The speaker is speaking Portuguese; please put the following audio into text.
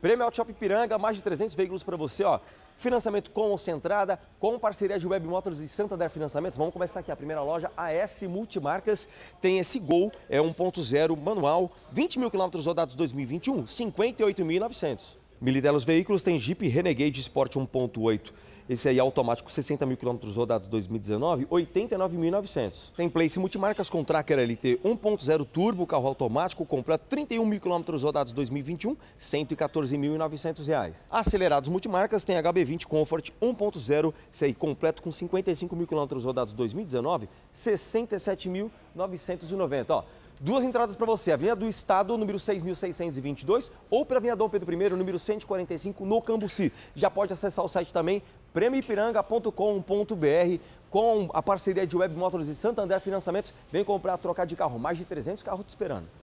Prêmio Auto Shop Piranga, mais de 300 veículos para você, ó. Financiamento concentrada, com parceria de Web Motors e Santander Financiamentos. Vamos começar aqui. A primeira loja, AS Multimarcas, tem esse Gol, é 1.0 manual, 20 mil quilômetros rodados 2021, 58.900. Militelos Veículos tem Jeep Renegade Sport 1.8 esse aí é automático 60 mil quilômetros rodados 2019, 89.900. Tem Place multimarcas com Tracker LT 1.0 turbo, carro automático completo, 31 mil quilômetros rodados 2021, 114.900 reais. Acelerados multimarcas tem HB20 Comfort 1.0, esse aí completo com 55 mil quilômetros rodados 2019, 67.990. Ó, Duas entradas para você, Avenida do Estado, número 6.622, ou para a Avenida Dom Pedro I, número 145, no Cambuci. Já pode acessar o site também, prêmioipiranga.com.br com a parceria de Web Motors e Santander Financiamentos. Vem comprar, trocar de carro. Mais de 300 carros te esperando.